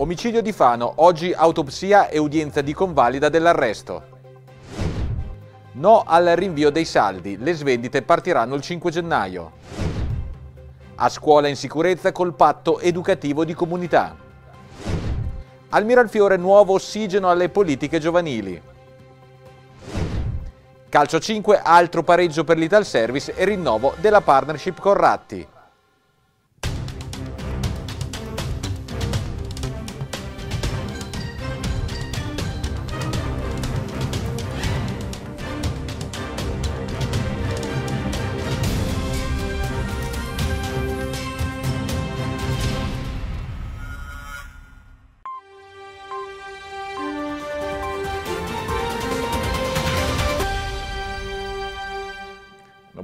Omicidio di Fano, oggi autopsia e udienza di convalida dell'arresto. No al rinvio dei saldi, le svendite partiranno il 5 gennaio. A scuola in sicurezza col patto educativo di comunità. Al Miralfiore nuovo ossigeno alle politiche giovanili. Calcio 5, altro pareggio per l'Ital Service e rinnovo della partnership con Ratti.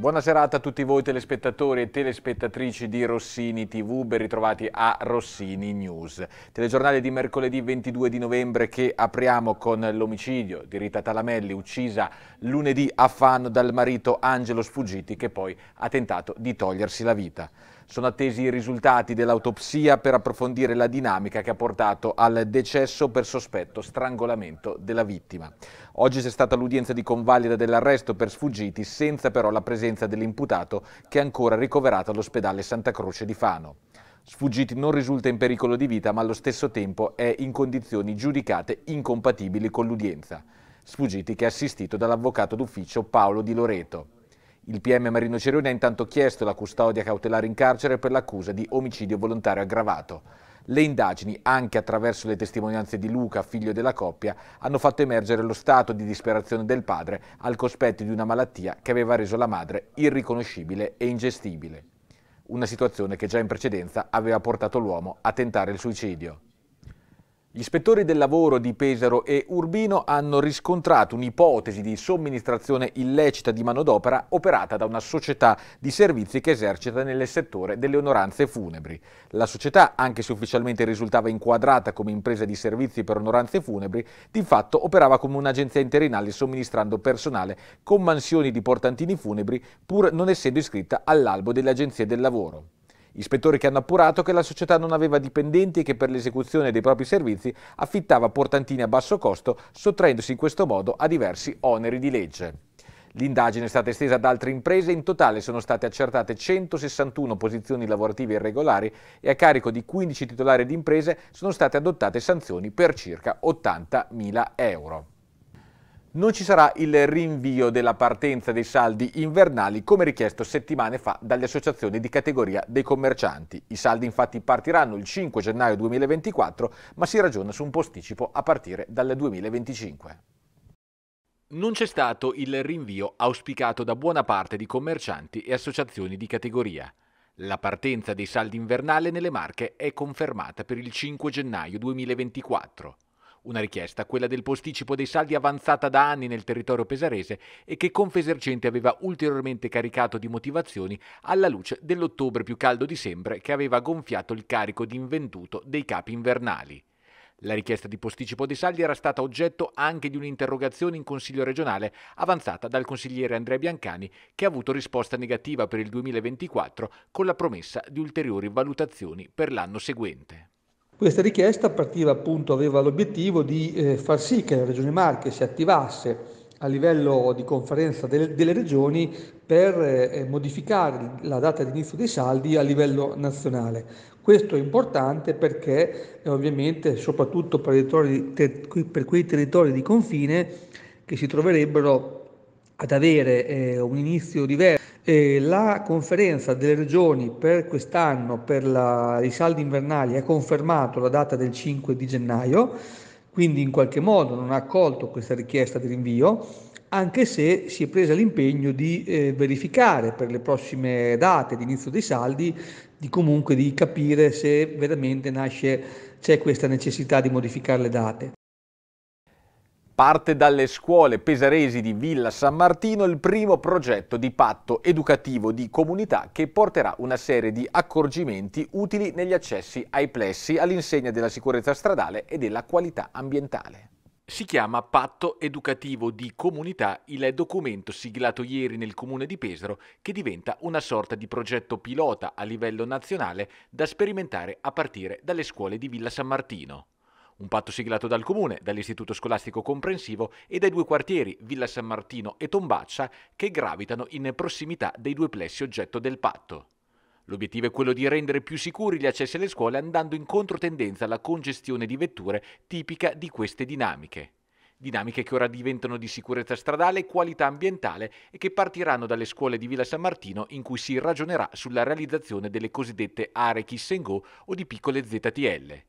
Buona serata a tutti voi telespettatori e telespettatrici di Rossini TV, ben ritrovati a Rossini News. Telegiornale di mercoledì 22 di novembre che apriamo con l'omicidio di Rita Talamelli, uccisa lunedì a Fano dal marito Angelo Sfuggiti che poi ha tentato di togliersi la vita. Sono attesi i risultati dell'autopsia per approfondire la dinamica che ha portato al decesso per sospetto strangolamento della vittima. Oggi c'è stata l'udienza di convalida dell'arresto per sfuggiti, senza però la presenza dell'imputato che è ancora ricoverato all'ospedale Santa Croce di Fano. Sfuggiti non risulta in pericolo di vita, ma allo stesso tempo è in condizioni giudicate incompatibili con l'udienza. Sfuggiti che è assistito dall'avvocato d'ufficio Paolo Di Loreto. Il PM Marino Ceroni ha intanto chiesto la custodia cautelare in carcere per l'accusa di omicidio volontario aggravato. Le indagini, anche attraverso le testimonianze di Luca, figlio della coppia, hanno fatto emergere lo stato di disperazione del padre al cospetto di una malattia che aveva reso la madre irriconoscibile e ingestibile. Una situazione che già in precedenza aveva portato l'uomo a tentare il suicidio. Gli ispettori del lavoro di Pesaro e Urbino hanno riscontrato un'ipotesi di somministrazione illecita di manodopera operata da una società di servizi che esercita nel settore delle onoranze funebri. La società, anche se ufficialmente risultava inquadrata come impresa di servizi per onoranze funebri, di fatto operava come un'agenzia interinale somministrando personale con mansioni di portantini funebri pur non essendo iscritta all'albo delle agenzie del lavoro. Ispettori che hanno appurato che la società non aveva dipendenti e che per l'esecuzione dei propri servizi affittava portantini a basso costo, sottraendosi in questo modo a diversi oneri di legge. L'indagine è stata estesa ad altre imprese, e in totale sono state accertate 161 posizioni lavorative irregolari e a carico di 15 titolari di imprese sono state adottate sanzioni per circa 80.000 euro non ci sarà il rinvio della partenza dei saldi invernali come richiesto settimane fa dalle associazioni di categoria dei commercianti. I saldi infatti partiranno il 5 gennaio 2024, ma si ragiona su un posticipo a partire dal 2025. Non c'è stato il rinvio auspicato da buona parte di commercianti e associazioni di categoria. La partenza dei saldi invernali nelle Marche è confermata per il 5 gennaio 2024. Una richiesta, quella del posticipo dei saldi avanzata da anni nel territorio pesarese e che Confesercente aveva ulteriormente caricato di motivazioni alla luce dell'ottobre più caldo di sempre che aveva gonfiato il carico di invenduto dei capi invernali. La richiesta di posticipo dei saldi era stata oggetto anche di un'interrogazione in Consiglio regionale avanzata dal consigliere Andrea Biancani che ha avuto risposta negativa per il 2024 con la promessa di ulteriori valutazioni per l'anno seguente. Questa richiesta partiva appunto, aveva l'obiettivo di eh, far sì che la Regione Marche si attivasse a livello di conferenza delle, delle regioni per eh, modificare la data di inizio dei saldi a livello nazionale. Questo è importante perché eh, ovviamente soprattutto per, ter, per quei territori di confine che si troverebbero ad avere eh, un inizio diverso eh, la conferenza delle regioni per quest'anno per la, i saldi invernali ha confermato la data del 5 di gennaio, quindi in qualche modo non ha accolto questa richiesta di rinvio, anche se si è presa l'impegno di eh, verificare per le prossime date di inizio dei saldi, di comunque di capire se veramente nasce, c'è questa necessità di modificare le date. Parte dalle scuole pesaresi di Villa San Martino il primo progetto di patto educativo di comunità che porterà una serie di accorgimenti utili negli accessi ai plessi all'insegna della sicurezza stradale e della qualità ambientale. Si chiama Patto Educativo di Comunità il documento siglato ieri nel comune di Pesaro che diventa una sorta di progetto pilota a livello nazionale da sperimentare a partire dalle scuole di Villa San Martino. Un patto siglato dal Comune, dall'Istituto Scolastico Comprensivo e dai due quartieri, Villa San Martino e Tombaccia, che gravitano in prossimità dei due plessi oggetto del patto. L'obiettivo è quello di rendere più sicuri gli accessi alle scuole andando in controtendenza alla congestione di vetture tipica di queste dinamiche. Dinamiche che ora diventano di sicurezza stradale e qualità ambientale e che partiranno dalle scuole di Villa San Martino in cui si ragionerà sulla realizzazione delle cosiddette aree kiss and go o di piccole ZTL.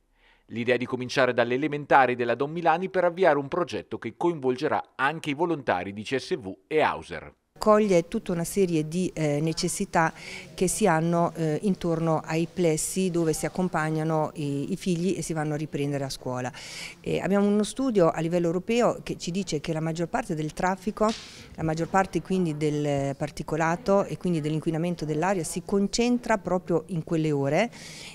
L'idea di cominciare dalle elementari della Don Milani per avviare un progetto che coinvolgerà anche i volontari di CSV e Hauser accoglie tutta una serie di eh, necessità che si hanno eh, intorno ai plessi dove si accompagnano i, i, figli e si vanno a riprendere a scuola. E abbiamo uno studio a livello europeo che ci dice che la maggior parte del traffico, la maggior parte quindi del particolato e quindi dell'inquinamento dell'aria si concentra proprio in quelle ore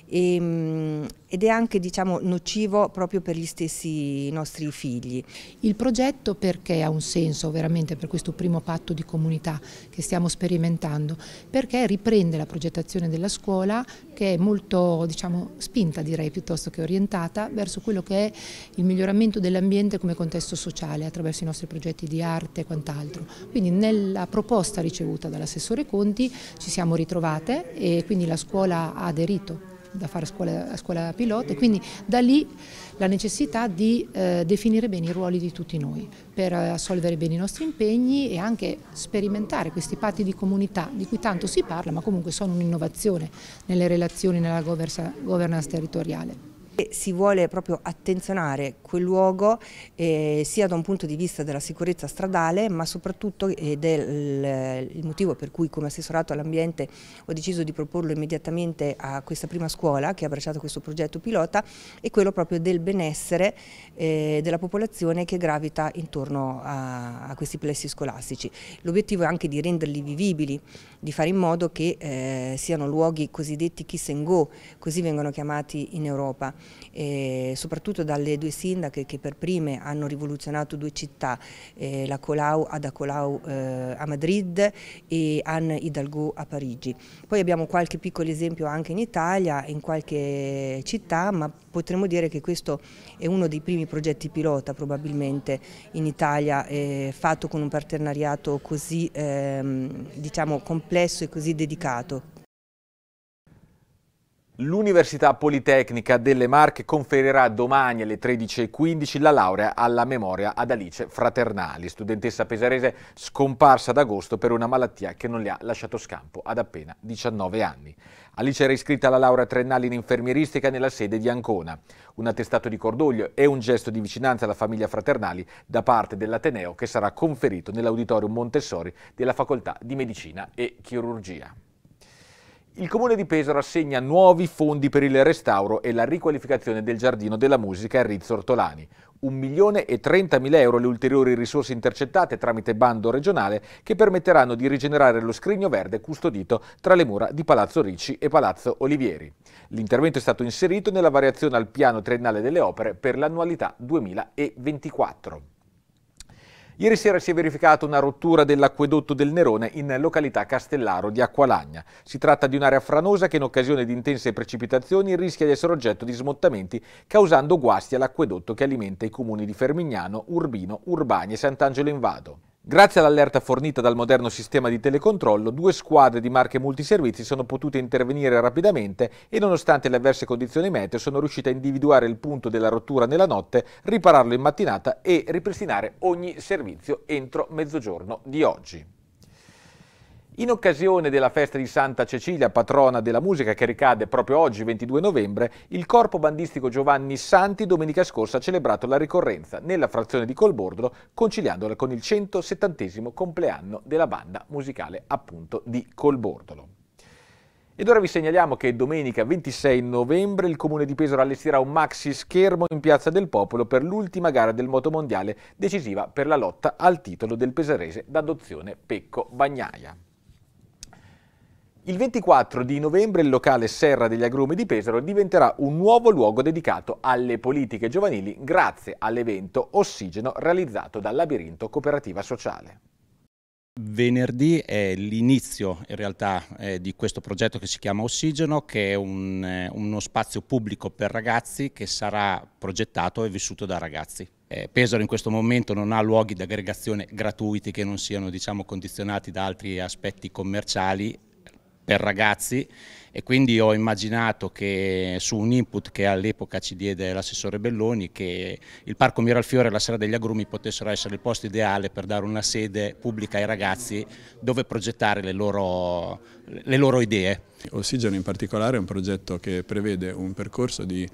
e, mm, ed è anche diciamo, nocivo proprio per gli stessi nostri figli. Il progetto perché ha un senso veramente per questo primo patto di comunità che stiamo sperimentando? Perché riprende la progettazione della scuola che è molto diciamo, spinta direi piuttosto che orientata verso quello che è il miglioramento dell'ambiente come contesto sociale attraverso i nostri progetti di arte e quant'altro. Quindi nella proposta ricevuta dall'assessore Conti ci siamo ritrovate e quindi la scuola ha aderito da fare a scuola, a scuola pilota e quindi da lì la necessità di eh, definire bene i ruoli di tutti noi per assolvere bene i nostri impegni e anche sperimentare questi patti di comunità di cui tanto si parla ma comunque sono un'innovazione nelle relazioni, nella governance territoriale. Si vuole proprio attenzionare quel luogo eh, sia da un punto di vista della sicurezza stradale ma soprattutto ed eh, è eh, il motivo per cui come assessorato all'ambiente ho deciso di proporlo immediatamente a questa prima scuola che ha abbracciato questo progetto pilota è quello proprio del benessere eh, della popolazione che gravita intorno a, a questi plessi scolastici. L'obiettivo è anche di renderli vivibili, di fare in modo che eh, siano luoghi cosiddetti kiss and go, così vengono chiamati in Europa eh, soprattutto dalle due sindache che per prime hanno rivoluzionato due città, eh, la Colau ad Acolau eh, a Madrid e Anne Hidalgo a Parigi. Poi abbiamo qualche piccolo esempio anche in Italia, in qualche città, ma potremmo dire che questo è uno dei primi progetti pilota probabilmente in Italia eh, fatto con un partenariato così ehm, diciamo, complesso e così dedicato. L'Università Politecnica delle Marche conferirà domani alle 13.15 la laurea alla memoria ad Alice Fraternali, studentessa pesarese scomparsa ad agosto per una malattia che non le ha lasciato scampo ad appena 19 anni. Alice era iscritta alla laurea triennale in infermieristica nella sede di Ancona. Un attestato di cordoglio e un gesto di vicinanza alla famiglia Fraternali da parte dell'Ateneo che sarà conferito nell'auditorium Montessori della Facoltà di Medicina e Chirurgia il Comune di Pesaro assegna nuovi fondi per il restauro e la riqualificazione del Giardino della Musica a Rizzo Ortolani. 1 milione e 30 mila euro le ulteriori risorse intercettate tramite bando regionale che permetteranno di rigenerare lo scrigno verde custodito tra le mura di Palazzo Ricci e Palazzo Olivieri. L'intervento è stato inserito nella variazione al piano triennale delle opere per l'annualità 2024. Ieri sera si è verificata una rottura dell'acquedotto del Nerone in località Castellaro di Acqualagna. Si tratta di un'area franosa che in occasione di intense precipitazioni rischia di essere oggetto di smottamenti causando guasti all'acquedotto che alimenta i comuni di Fermignano, Urbino, Urbani e Sant'Angelo in Vado. Grazie all'allerta fornita dal moderno sistema di telecontrollo, due squadre di marche multiservizi sono potute intervenire rapidamente e nonostante le avverse condizioni meteo sono riuscite a individuare il punto della rottura nella notte, ripararlo in mattinata e ripristinare ogni servizio entro mezzogiorno di oggi. In occasione della festa di Santa Cecilia, patrona della musica che ricade proprio oggi 22 novembre, il corpo bandistico Giovanni Santi domenica scorsa ha celebrato la ricorrenza nella frazione di Colbordolo conciliandola con il 170 compleanno della banda musicale appunto di Colbordolo. Ed ora vi segnaliamo che domenica 26 novembre il comune di Pesaro allestirà un maxi schermo in Piazza del Popolo per l'ultima gara del motomondiale decisiva per la lotta al titolo del pesarese d'adozione Pecco Bagnaia. Il 24 di novembre il locale Serra degli Agrumi di Pesaro diventerà un nuovo luogo dedicato alle politiche giovanili grazie all'evento Ossigeno realizzato dal Labirinto Cooperativa Sociale. Venerdì è l'inizio in realtà eh, di questo progetto che si chiama Ossigeno, che è un, eh, uno spazio pubblico per ragazzi che sarà progettato e vissuto da ragazzi. Eh, Pesaro in questo momento non ha luoghi di aggregazione gratuiti che non siano diciamo, condizionati da altri aspetti commerciali per ragazzi e quindi ho immaginato che su un input che all'epoca ci diede l'assessore Belloni che il Parco Miralfiore e la Sera degli Agrumi potessero essere il posto ideale per dare una sede pubblica ai ragazzi dove progettare le loro, le loro idee. Ossigeno in particolare è un progetto che prevede un percorso di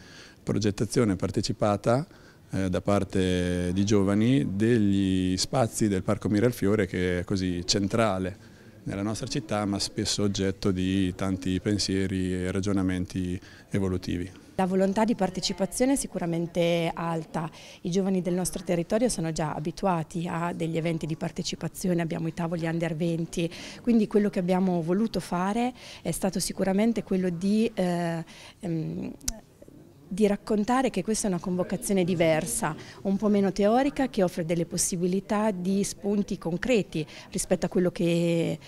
progettazione partecipata eh, da parte di giovani degli spazi del Parco Miralfiore che è così centrale nella nostra città ma spesso oggetto di tanti pensieri e ragionamenti evolutivi. La volontà di partecipazione è sicuramente alta, i giovani del nostro territorio sono già abituati a degli eventi di partecipazione, abbiamo i tavoli under 20, quindi quello che abbiamo voluto fare è stato sicuramente quello di eh, ehm, di raccontare che questa è una convocazione diversa, un po' meno teorica, che offre delle possibilità di spunti concreti rispetto a quello che,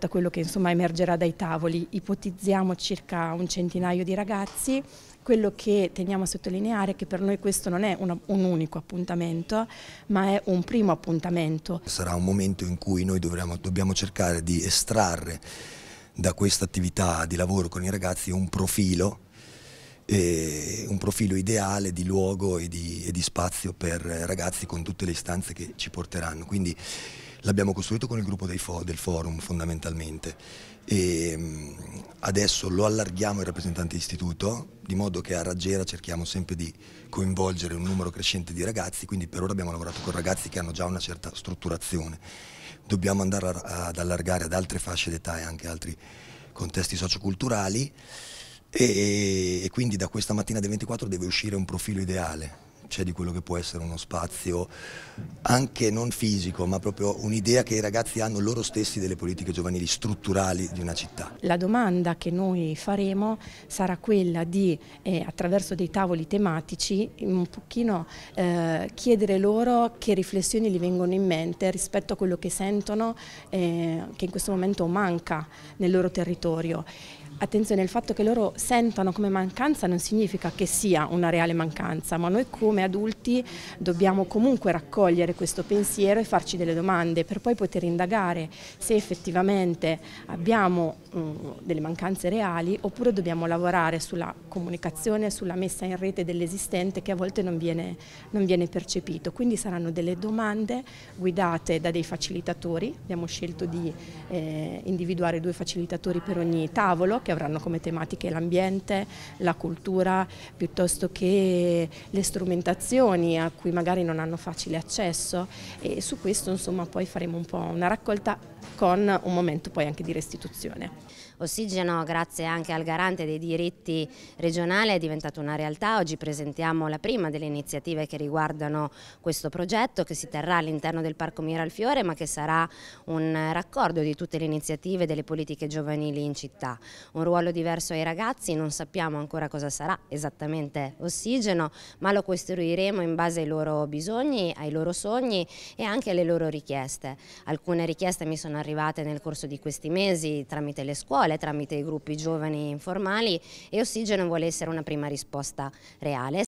a quello che insomma, emergerà dai tavoli. Ipotizziamo circa un centinaio di ragazzi quello che teniamo a sottolineare è che per noi questo non è una, un unico appuntamento, ma è un primo appuntamento. Sarà un momento in cui noi dovremo, dobbiamo cercare di estrarre da questa attività di lavoro con i ragazzi un profilo un profilo ideale di luogo e di, e di, spazio per eh, ragazzi con tutte le istanze che ci porteranno. Quindi l'abbiamo costruito con il gruppo fo del forum fondamentalmente e ehm, adesso lo allarghiamo ai rappresentanti di istituto di modo che a Raggera cerchiamo sempre di coinvolgere un numero crescente di ragazzi, quindi per ora abbiamo lavorato con ragazzi che hanno già una certa strutturazione. Dobbiamo andare ad allargare ad altre fasce d'età e anche altri contesti socioculturali e, e quindi da questa mattina del 24 deve uscire un profilo ideale cioè di quello che può essere uno spazio anche non fisico, ma proprio un'idea che i ragazzi hanno loro stessi delle politiche giovanili strutturali di una città. La domanda che noi faremo sarà quella di, eh, attraverso dei tavoli tematici, un pochino eh, chiedere loro che riflessioni gli vengono in mente rispetto a quello che sentono eh, che in questo momento manca nel loro territorio Attenzione, il fatto che loro sentano come mancanza non significa che sia una reale mancanza, ma noi come adulti dobbiamo comunque raccogliere questo pensiero e farci delle domande per poi poter indagare se effettivamente abbiamo um, delle mancanze reali oppure dobbiamo lavorare sulla comunicazione, sulla messa in rete dell'esistente che a volte non viene, non viene percepito. Quindi saranno delle domande guidate da dei facilitatori, abbiamo scelto di eh, individuare due facilitatori per ogni tavolo che avranno come tematiche l'ambiente, la cultura, piuttosto che le strumentazioni a cui magari non hanno facile accesso e su questo insomma poi faremo un po' una raccolta con un momento poi anche di restituzione. Ossigeno, grazie anche al garante dei diritti regionale, è diventato una realtà. Oggi presentiamo la prima delle iniziative che riguardano questo progetto che si terrà all'interno del Parco Miralfiore ma che sarà un raccordo di tutte le iniziative delle politiche giovanili in città. Un ruolo diverso ai ragazzi, non sappiamo ancora cosa sarà esattamente ossigeno, ma lo costruiremo in base ai loro bisogni, ai loro sogni e anche alle loro richieste. Alcune richieste mi sono arrivate nel corso di questi mesi tramite le scuole, scuole tramite i gruppi giovani informali e Ossigeno vuole essere una prima risposta reale.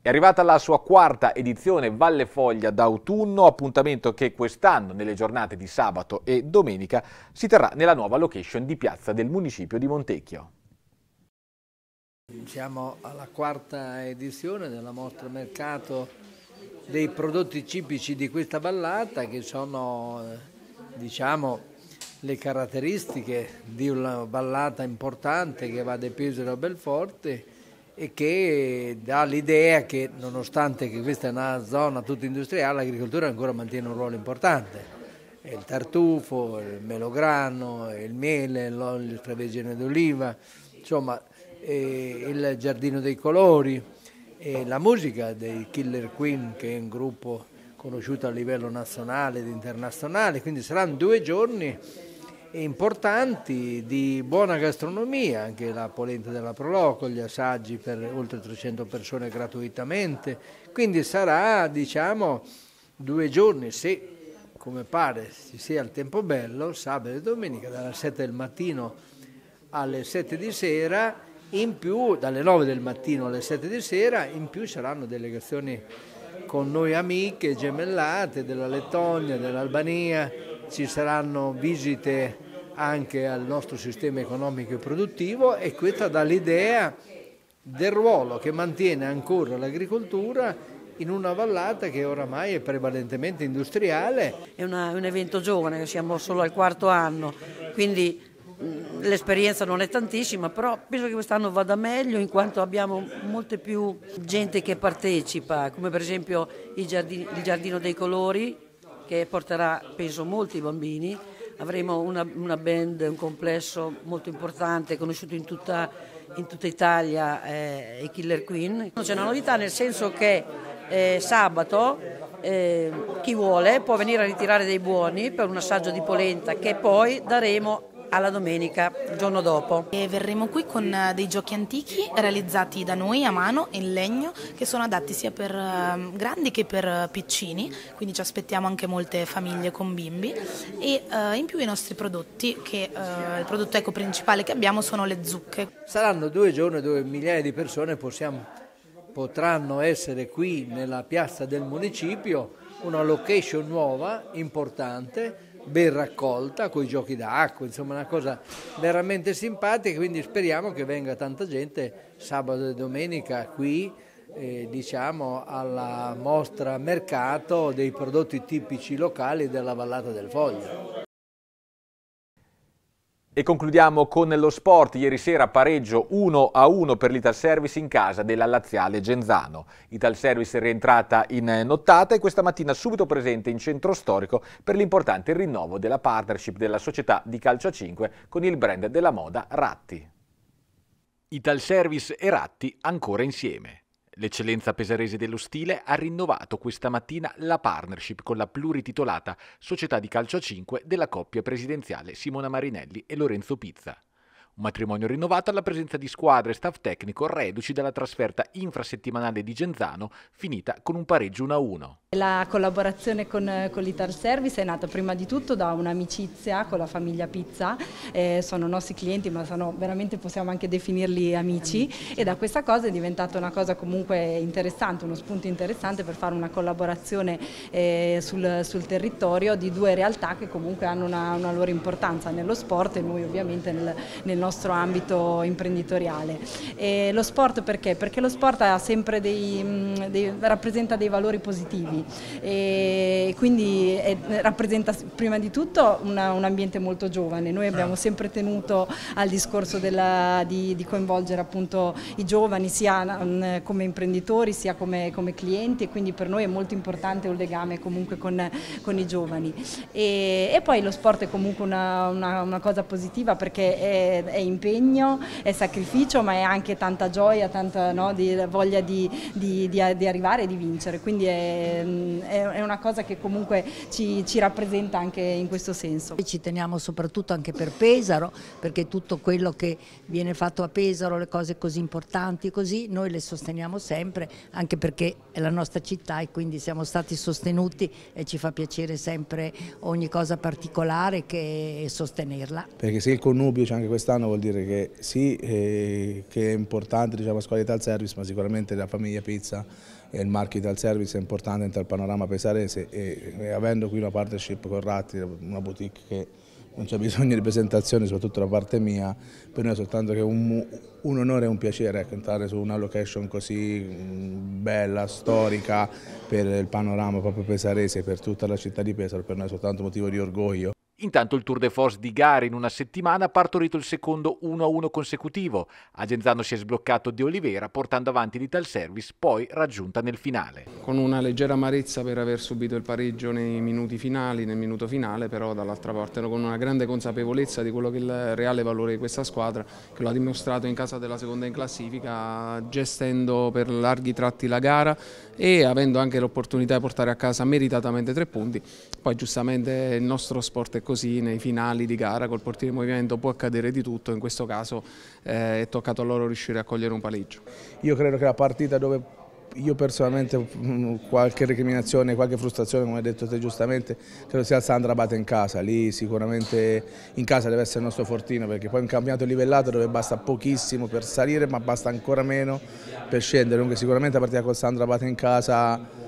È arrivata la sua quarta edizione Valle Foglia d'autunno, appuntamento che quest'anno nelle giornate di sabato e domenica si terrà nella nuova location di piazza del municipio di Montecchio. Siamo alla quarta edizione della mostra mercato dei prodotti tipici di questa vallata che sono eh, diciamo le caratteristiche di una ballata importante che va da Pesaro a Belforte e che dà l'idea che nonostante che questa è una zona tutta industriale, l'agricoltura ancora mantiene un ruolo importante. Il tartufo, il melograno, il miele, l'olio extravergine d'oliva, insomma il giardino dei colori e la musica dei Killer Queen che è un gruppo conosciuto a livello nazionale ed internazionale, quindi saranno due giorni importanti di buona gastronomia, anche la polenta della Proloco, gli assaggi per oltre 300 persone gratuitamente, quindi sarà diciamo due giorni, se come pare ci sia il tempo bello, sabato e domenica dalle 7 del mattino alle 7 di sera, in più dalle 9 del mattino alle 7 di sera, in più saranno delegazioni con noi amiche gemellate della Lettonia, dell'Albania, ci saranno visite anche al nostro sistema economico e produttivo e questa dà l'idea del ruolo che mantiene ancora l'agricoltura in una vallata che oramai è prevalentemente industriale. È una, un evento giovane, siamo solo al quarto anno, quindi l'esperienza non è tantissima, però penso che quest'anno vada meglio in quanto abbiamo molte più gente che partecipa, come per esempio il Giardino, il giardino dei Colori che porterà penso molti bambini avremo una, una, band, un complesso molto importante, conosciuto in tutta, in tutta Italia, eh, i Killer Queen. C'è una novità nel senso che eh, sabato eh, chi vuole può venire a ritirare dei buoni per un assaggio di polenta che poi daremo alla domenica, il giorno dopo. E verremo qui con eh, dei giochi antichi realizzati da noi a mano in legno che sono adatti sia per ehm, grandi che per eh, piccini, quindi ci aspettiamo anche molte famiglie con bimbi e uh, in più i nostri prodotti, che uh, il prodotto eco principale che abbiamo sono le zucche. Saranno due giorni dove migliaia di persone possiamo, potranno essere qui nella piazza del municipio, una location nuova, importante, ben raccolta, con i giochi d'acqua, insomma una cosa veramente simpatica, quindi speriamo che venga tanta gente sabato e domenica qui, eh, diciamo, alla mostra mercato dei prodotti tipici locali della Vallata del Foglio. E concludiamo con lo sport. Ieri sera pareggio 1-1 per l'Ital Service in casa della Laziale Genzano. Ital Service è rientrata in eh, nottata e questa mattina subito presente in centro storico per l'importante rinnovo della partnership della società di calcio 5 con il brand della moda Ratti. Ital Service e Ratti ancora insieme. L'eccellenza pesarese dello stile ha rinnovato questa mattina la partnership con la plurititolata Società di Calcio a 5 della coppia presidenziale Simona Marinelli e Lorenzo Pizza. Un matrimonio rinnovato alla presenza di squadre e staff tecnico reduci dalla trasferta infrasettimanale di Genzano finita con un pareggio 1-1. La collaborazione con, con l'Ital Service è nata prima di tutto da un'amicizia con la famiglia Pizza, eh, sono nostri clienti ma sono, veramente possiamo anche definirli amici, amici e da questa cosa è diventata una cosa comunque interessante, uno spunto interessante per fare una collaborazione eh, sul, sul, territorio di due realtà che comunque hanno una, una loro importanza nello sport e noi ovviamente nel, nel nostro ambito imprenditoriale. E lo sport perché? Perché lo sport dei, dei, rappresenta dei valori positivi e quindi è, rappresenta prima di tutto una, un ambiente molto giovane. Noi abbiamo ah. sempre tenuto al discorso della, di, di, coinvolgere appunto i giovani sia come imprenditori sia come, come, clienti e quindi per noi è molto importante un legame comunque con, con i giovani. E, e, poi lo sport è comunque una, una, una cosa positiva perché è, è impegno, è sacrificio, ma è anche tanta gioia, tanta no, di, voglia di, di, di, arrivare e di vincere. Quindi è, è una cosa che comunque ci, ci, rappresenta anche in questo senso. Ci teniamo soprattutto anche per Pesaro, perché tutto quello che viene fatto a Pesaro, le cose così importanti, così noi le sosteniamo sempre, anche perché è la nostra città e quindi siamo stati sostenuti e ci fa piacere sempre ogni cosa particolare che sostenerla. Perché se il connubio c'è anche quest'anno italiano vuol dire che sì, eh, che è importante diciamo, la Ital Service, ma sicuramente la famiglia Pizza e il marchio Ital Service è importante nel panorama pesarese e, e avendo qui una partnership con Ratti, una boutique che non c'è bisogno di presentazioni, soprattutto da parte mia, per noi è soltanto che un, un onore e un piacere ecco, entrare su una location così mm, bella, storica per il panorama proprio pesarese, per tutta la città di Pesaro, per noi è soltanto motivo di orgoglio. Intanto il Tour de Force di gare in una settimana ha partorito il secondo 1-1 consecutivo. A Genzano si è sbloccato di Oliveira portando avanti l'Ital Service, poi raggiunta nel finale. Con una leggera amarezza per aver subito il pareggio nei minuti finali, nel minuto finale, però dall'altra parte con una grande consapevolezza di quello che è il reale valore di questa squadra, che lo ha dimostrato in casa della seconda in classifica, gestendo per larghi tratti la gara e avendo anche l'opportunità di portare a casa meritatamente tre punti. Poi giustamente il nostro sport è così così nei finali di gara col portiere in movimento può accadere di tutto, in questo caso eh, è toccato a loro riuscire a cogliere un pareggio. Io credo che la partita dove io personalmente mm, qualche recriminazione, qualche frustrazione, come hai detto te giustamente, credo sia Sandra Bate in casa, lì sicuramente in casa deve essere il nostro fortino, perché poi un campionato livellato dove basta pochissimo per salire, ma basta ancora meno per scendere, comunque sicuramente la partita con Sandra Bate in casa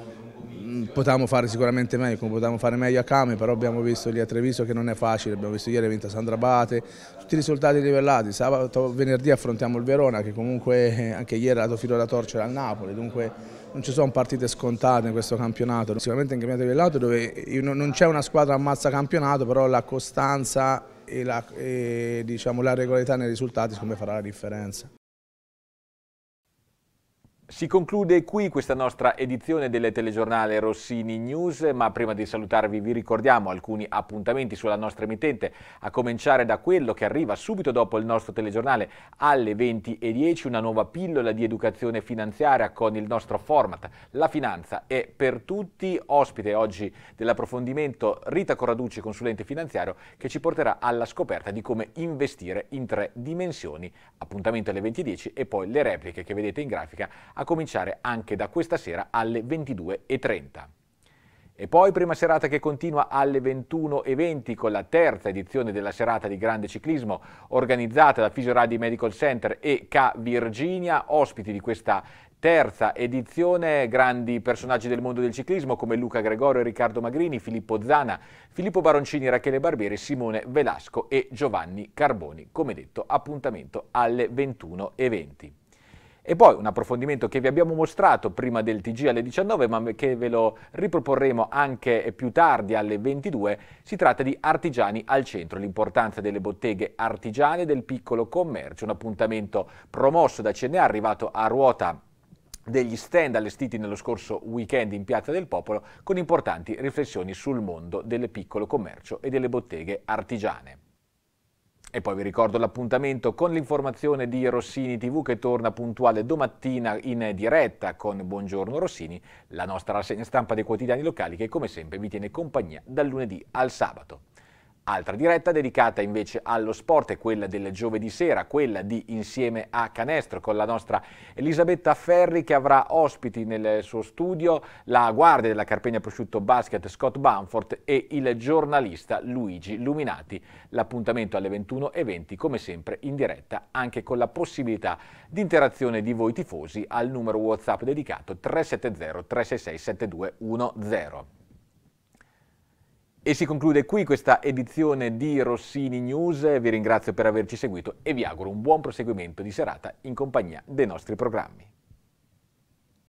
potevamo fare sicuramente meglio, come potevamo fare meglio a Came, però abbiamo visto lì a Treviso che non è facile, abbiamo visto ieri vinta Sandra Bate, tutti i risultati livellati, sabato, venerdì affrontiamo il Verona che comunque eh, anche ieri ha dato filo da torcere al Napoli, dunque non ci sono partite scontate in questo campionato, sicuramente in campionato livellato dove non c'è una squadra ammazza campionato, però la costanza e la, e, diciamo, la regolarità nei risultati come farà la differenza. Si conclude qui questa nostra edizione del telegiornale Rossini News, ma prima di salutarvi vi ricordiamo alcuni appuntamenti sulla nostra emittente, a cominciare da quello che arriva subito dopo il nostro telegiornale alle 20.10, una nuova pillola di educazione finanziaria con il nostro format La Finanza è per tutti, ospite oggi dell'approfondimento Rita Corraducci, consulente finanziario, che ci porterà alla scoperta di come investire in tre dimensioni, appuntamento alle 20.10 e poi le repliche che vedete in grafica a cominciare anche da questa sera alle 22.30. E poi prima serata che continua alle 21.20 con la terza edizione della serata di grande ciclismo organizzata da Fisioradio Medical Center e K Virginia, ospiti di questa terza edizione, grandi personaggi del mondo del ciclismo come Luca Gregorio, Riccardo Magrini, Filippo Zana, Filippo Baroncini, Rachele Barbieri, Simone Velasco e Giovanni Carboni. Come detto, appuntamento alle 21.20. E poi un approfondimento che vi abbiamo mostrato prima del TG alle 19 ma che ve lo riproporremo anche più tardi alle 22, si tratta di Artigiani al centro, l'importanza delle botteghe artigiane del piccolo commercio, un appuntamento promosso da CNA arrivato a ruota degli stand allestiti nello scorso weekend in Piazza del Popolo con importanti riflessioni sul mondo del piccolo commercio e delle botteghe artigiane. E poi vi ricordo l'appuntamento con l'informazione di Rossini TV che torna puntuale domattina in diretta con Buongiorno Rossini, la nostra rassegna stampa dei quotidiani locali che come sempre vi tiene compagnia dal lunedì al sabato. Altra diretta dedicata invece allo sport è quella del giovedì sera, quella di Insieme a Canestro con la nostra Elisabetta Ferri che avrà ospiti nel suo studio la guardia della Carpegna Prosciutto Basket Scott Bamford e il giornalista Luigi Luminati. L'appuntamento alle 21.20 come sempre in diretta anche con la possibilità di interazione di voi tifosi al numero WhatsApp dedicato 370 366 7210. E si conclude qui questa edizione di Rossini News, vi ringrazio per averci seguito e vi auguro un buon proseguimento di serata in compagnia dei nostri programmi.